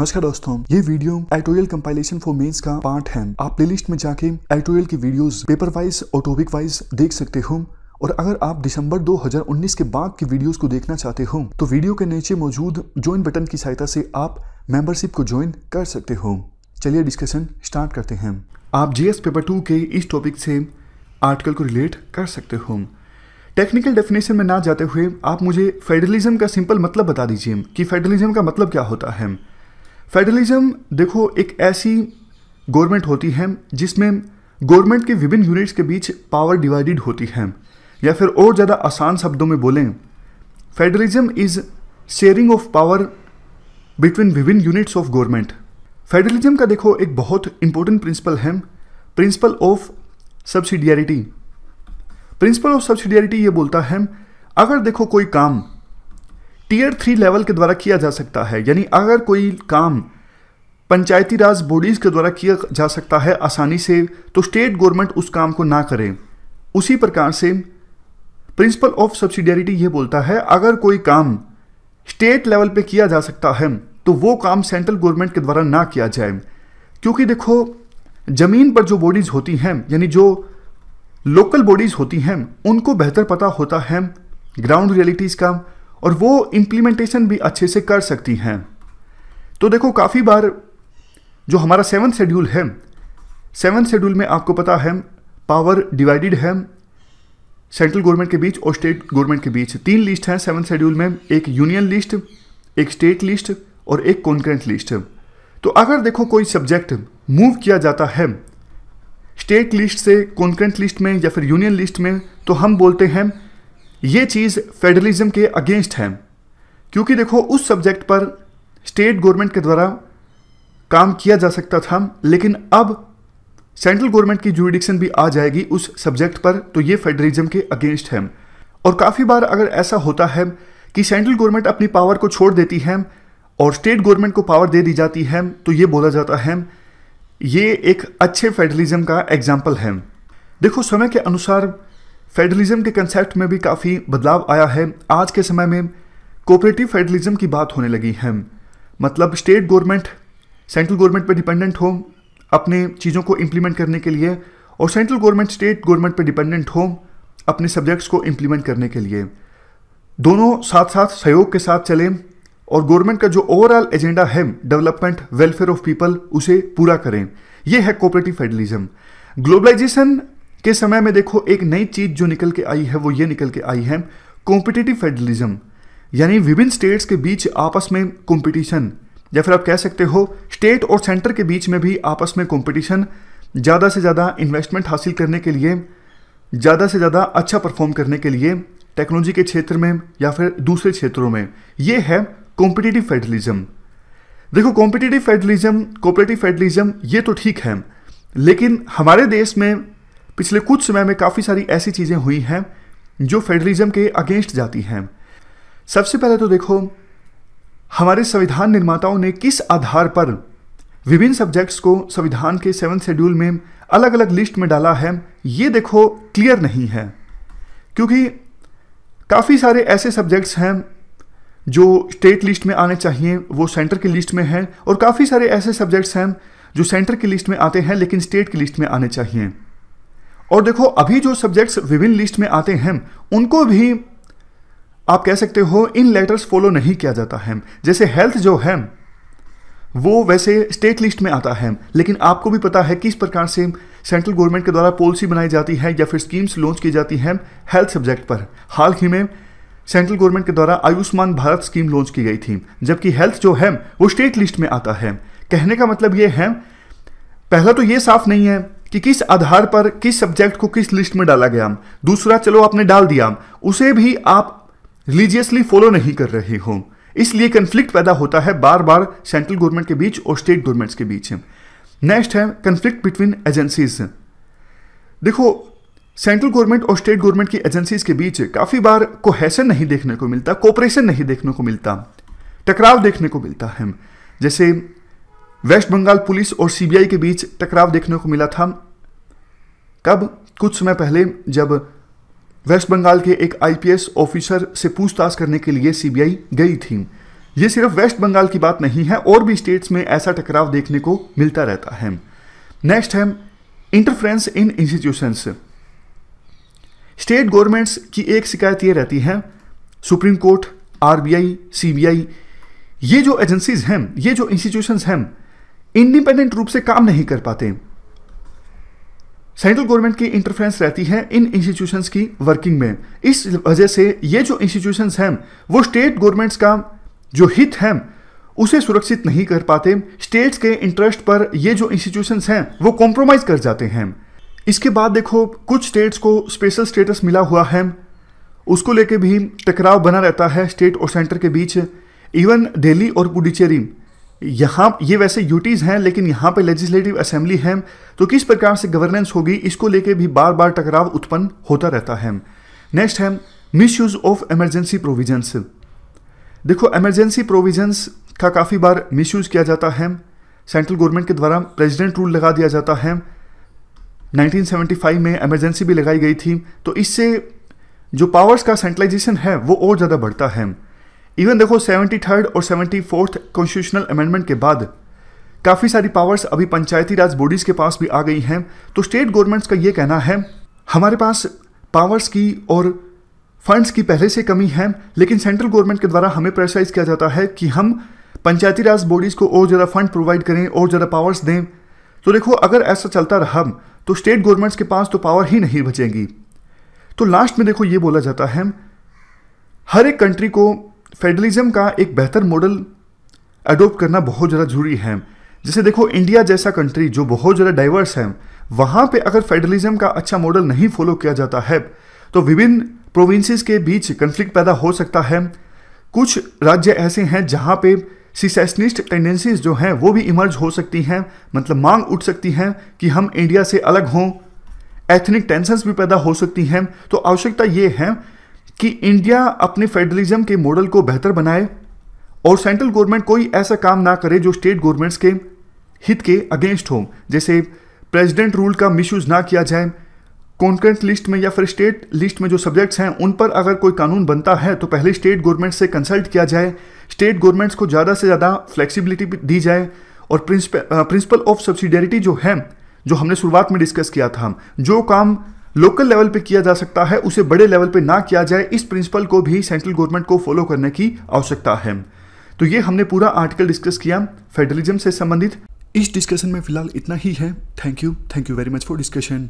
नमस्कार दोस्तों ये video editorial compilation for mains का पार्ट है आप प्लेलिस्ट में जाके एटोरियल की वीडियोस पेपर वाइज और टॉपिक वाइज देख सकते हो और अगर आप दिसंबर 2019 के बाद की वीडियोस को देखना चाहते हो तो वीडियो के नीचे मौजूद ज्वाइन बटन की सहायता से आप मेंबरशिप को ज्वाइन कर सकते हो चलिए डिस्कशन स्टार्ट करते हैं आप जी पेपर टू के इस टॉपिक से आर्टिकल को रिलेट कर सकते हो टेक्निकल डेफिनेशन में ना जाते हुए आप मुझे फेडरलिज्म का सिंपल मतलब बता दीजिए कि फेडरलिज्म का मतलब क्या होता है फेडरलिज्म देखो एक ऐसी गवर्नमेंट होती है जिसमें गवर्नमेंट के विभिन्न यूनिट्स के बीच पावर डिवाइडेड होती है या फिर और ज़्यादा आसान शब्दों में बोलें federalism is sharing of power between विभिन्न यूनिट्स ऑफ गवर्नमेंट फेडरलिज्म का देखो एक बहुत इंपॉर्टेंट प्रिंसिपल है principle of subsidiarity principle of subsidiarity ये बोलता है अगर देखो कोई काम टीयर थ्री लेवल के द्वारा किया जा सकता है यानी अगर कोई काम पंचायती राज बॉडीज़ के द्वारा किया जा सकता है आसानी से तो स्टेट गवर्नमेंट उस काम को ना करें उसी प्रकार से प्रिंसिपल ऑफ सब्सिडियरिटी यह बोलता है अगर कोई काम स्टेट लेवल पे किया जा सकता है तो वो काम सेंट्रल गवर्नमेंट के द्वारा ना किया जाए क्योंकि देखो ज़मीन पर जो बॉडीज़ होती हैं यानी जो लोकल बॉडीज़ होती हैं उनको बेहतर पता होता है ग्राउंड रियलिटीज़ का और वो इम्प्लीमेंटेशन भी अच्छे से कर सकती हैं तो देखो काफ़ी बार जो हमारा सेवन शेड्यूल है सेवन शेड्यूल में आपको पता है पावर डिवाइडेड है सेंट्रल गवर्नमेंट के बीच और स्टेट गवर्नमेंट के बीच तीन लिस्ट हैं सेवन शेड्यूल में एक यूनियन लिस्ट एक स्टेट लिस्ट और एक कॉन्करेंट लिस्ट तो अगर देखो कोई सब्जेक्ट मूव किया जाता है स्टेट लिस्ट से कॉन्करेंट लिस्ट में या फिर यूनियन लिस्ट में तो हम बोलते हैं ये चीज़ फेडरलिज्म के अगेंस्ट है क्योंकि देखो उस सब्जेक्ट पर स्टेट गवर्नमेंट के द्वारा काम किया जा सकता था लेकिन अब सेंट्रल गवर्नमेंट की जूडिक्शन भी आ जाएगी उस सब्जेक्ट पर तो ये फेडरलिज्म के अगेंस्ट है और काफ़ी बार अगर ऐसा होता है कि सेंट्रल गवर्नमेंट अपनी पावर को छोड़ देती है और स्टेट गवर्नमेंट को पावर दे दी जाती है तो ये बोला जाता है ये एक अच्छे फेडरलिज्म का एग्जाम्पल है देखो समय के अनुसार फेडरलिज्म के कंसेप्ट में भी काफ़ी बदलाव आया है आज के समय में कोऑपरेटिव फेडरलिज्म की बात होने लगी है मतलब स्टेट गवर्नमेंट सेंट्रल गवर्नमेंट पर डिपेंडेंट हो अपने चीज़ों को इम्प्लीमेंट करने के लिए और सेंट्रल गवर्नमेंट स्टेट गवर्नमेंट पर डिपेंडेंट हो अपने सब्जेक्ट्स को इम्प्लीमेंट करने के लिए दोनों साथ साथ सहयोग के साथ चलें और गवर्नमेंट का जो ओवरऑल एजेंडा है डेवलपमेंट वेलफेयर ऑफ पीपल उसे पूरा करें यह है कोऑपरेटिव फेडरलिज्म ग्लोबलाइजेशन के समय में देखो एक नई चीज़ जो निकल के आई है वो ये निकल के आई है कॉम्पिटिटिव फेडरलिज्म यानी विभिन्न स्टेट्स के बीच आपस में कंपटीशन या फिर आप कह सकते हो स्टेट और सेंटर के बीच में भी आपस में कंपटीशन ज़्यादा से ज़्यादा इन्वेस्टमेंट हासिल करने के लिए ज़्यादा से ज़्यादा अच्छा परफॉर्म करने के लिए टेक्नोलॉजी के क्षेत्र में या फिर दूसरे क्षेत्रों में ये है कॉम्पिटिटिव फेडरलिज्म देखो कॉम्पिटिटिव फेडरलिज्म कोऑपरेटिव फेडरलिज्म ये तो ठीक है लेकिन हमारे देश में पिछले कुछ समय में काफ़ी सारी ऐसी चीज़ें हुई हैं जो फेडरलिज्म के अगेंस्ट जाती हैं सबसे पहले तो देखो हमारे संविधान निर्माताओं ने किस आधार पर विभिन्न सब्जेक्ट्स को संविधान के सेवन शेड्यूल में अलग अलग लिस्ट में डाला है ये देखो क्लियर नहीं है क्योंकि काफ़ी सारे ऐसे सब्जेक्ट्स हैं जो स्टेट लिस्ट में आने चाहिए वो सेंटर की लिस्ट में हैं और काफ़ी सारे ऐसे सब्जेक्ट्स हैं जो सेंटर की लिस्ट में आते हैं लेकिन स्टेट की लिस्ट में आने चाहिए और देखो अभी जो सब्जेक्ट्स विभिन्न लिस्ट में आते हैं उनको भी आप कह सकते हो इन लेटर्स फॉलो नहीं किया जाता है जैसे हेल्थ जो है वो वैसे स्टेट लिस्ट में आता है लेकिन आपको भी पता है किस प्रकार से सेंट्रल गवर्नमेंट के द्वारा पॉलिसी बनाई जाती है या फिर स्कीम्स लॉन्च की जाती हैं हेल्थ सब्जेक्ट पर हाल ही में सेंट्रल गवर्नमेंट के द्वारा आयुष्मान भारत स्कीम लॉन्च की गई थी जबकि हेल्थ जो है वो स्टेट लिस्ट में आता है कहने का मतलब ये है पहला तो ये साफ नहीं है कि किस आधार पर किस सब्जेक्ट को किस लिस्ट में डाला गया दूसरा चलो आपने डाल दिया उसे भी आप रिलीजियसली फॉलो नहीं कर रहे हो इसलिए कंफ्लिक्ट पैदा होता है बार बार सेंट्रल गवर्नमेंट के बीच और स्टेट गवर्नमेंट्स के बीच नेक्स्ट है कंफ्लिक्ट बिटवीन एजेंसीज देखो सेंट्रल गवर्नमेंट और स्टेट गवर्नमेंट की एजेंसीज के बीच काफ़ी बार कोहेसन नहीं देखने को मिलता कोऑपरेशन नहीं देखने को मिलता टकराव देखने को मिलता है जैसे वेस्ट बंगाल पुलिस और सीबीआई के बीच टकराव देखने को मिला था कब कुछ समय पहले जब वेस्ट बंगाल के एक आईपीएस ऑफिसर से पूछताछ करने के लिए सीबीआई गई थी ये सिर्फ वेस्ट बंगाल की बात नहीं है और भी स्टेट्स में ऐसा टकराव देखने को मिलता रहता है नेक्स्ट है interference in institutions state governments की एक शिकायत यह रहती है सुप्रीम कोर्ट आरबीआई सीबीआई ये जो एजेंसीज हैं ये जो इंस्टीट्यूशंस हैं इंडिपेंडेंट रूप से काम नहीं कर पाते सेंट्रल गवर्नमेंट की इंटरफेरेंस रहती है इन इंस्टीट्यूशंस की वर्किंग में इस वजह से ये जो इंस्टीट्यूशंस हैं वो स्टेट गवर्नमेंट्स का जो हित है उसे सुरक्षित नहीं कर पाते स्टेट्स के इंटरेस्ट पर ये जो इंस्टीट्यूशंस हैं वो कॉम्प्रोमाइज़ कर जाते हैं इसके बाद देखो कुछ स्टेट्स को स्पेशल स्टेटस मिला हुआ है उसको लेके भी टकराव बना रहता है स्टेट और सेंटर के बीच इवन दिल्ली और पुडुचेरी यहाँ ये वैसे यूटीज़ हैं लेकिन यहाँ पे लेजिस्लेटिव असेंबली है तो किस प्रकार से गवर्नेंस होगी इसको लेके भी बार बार टकराव उत्पन्न होता रहता है नेक्स्ट है मिसयूज ऑफ एमरजेंसी प्रोविजंस देखो एमरजेंसी प्रोविजंस का काफ़ी बार मिसयूज किया जाता है सेंट्रल गवर्नमेंट के द्वारा प्रेजिडेंट रूल लगा दिया जाता है 1975 में एमरजेंसी भी लगाई गई थी तो इससे जो पावर्स का सेंट्रलाइजेशन है वो और ज़्यादा बढ़ता है इवन देखो सेवेंटी थर्ड और सेवेंटी फोर्थ कॉन्स्टिट्यूशनल अमेंडमेंट के बाद काफ़ी सारी पावर्स अभी पंचायती राज बॉडीज़ के पास भी आ गई हैं तो स्टेट गवर्नमेंट्स का ये कहना है हमारे पास पावर्स की और फंड्स की पहले से कमी है लेकिन सेंट्रल गवर्नमेंट के द्वारा हमें प्रेशराइज किया जाता है कि हम पंचायती राज बॉडीज़ को और ज़्यादा फंड प्रोवाइड करें और ज़्यादा पावर्स दें तो देखो अगर ऐसा चलता रहा तो स्टेट गवर्नमेंट्स के पास तो पावर ही नहीं बचेंगी तो लास्ट में देखो ये बोला जाता है हर एक कंट्री को फेडरलिज्म का एक बेहतर मॉडल अडोप्ट करना बहुत ज़्यादा जरूरी है जैसे देखो इंडिया जैसा कंट्री जो बहुत ज़्यादा डाइवर्स है वहाँ पे अगर फेडरलिज्म का अच्छा मॉडल नहीं फॉलो किया जाता है तो विभिन्न प्रोविंसेस के बीच कन्फ्लिक्ट पैदा हो सकता है कुछ राज्य ऐसे हैं जहाँ पे सिसेशनिस्ट टेंडेंसीज जो हैं वो भी इमर्ज हो सकती हैं मतलब मांग उठ सकती हैं कि हम इंडिया से अलग हों एथनिक टेंशंस भी पैदा हो सकती हैं तो आवश्यकता ये है कि इंडिया अपने फेडरलिज्म के मॉडल को बेहतर बनाए और सेंट्रल गवर्नमेंट कोई ऐसा काम ना करे जो स्टेट गवर्नमेंट्स के हित के अगेंस्ट हो जैसे प्रेसिडेंट रूल का मिसयूज ना किया जाए कॉन्करेंट लिस्ट में या फिर स्टेट लिस्ट में जो सब्जेक्ट्स हैं उन पर अगर कोई कानून बनता है तो पहले स्टेट गवर्नमेंट से कंसल्ट किया जाए स्टेट गवर्नमेंट्स को ज़्यादा से ज़्यादा फ्लेक्सिबिलिटी दी जाए और प्रिंसिपल ऑफ सब्सिडियरिटी जो है जो हमने शुरुआत में डिस्कस किया था जो काम लोकल लेवल पे किया जा सकता है उसे बड़े लेवल पे ना किया जाए इस प्रिंसिपल को भी सेंट्रल गवर्नमेंट को फॉलो करने की आवश्यकता है तो ये हमने पूरा आर्टिकल डिस्कस किया फेडरलिज्म से संबंधित इस डिस्कशन में फिलहाल इतना ही है thank you thank you very much for discussion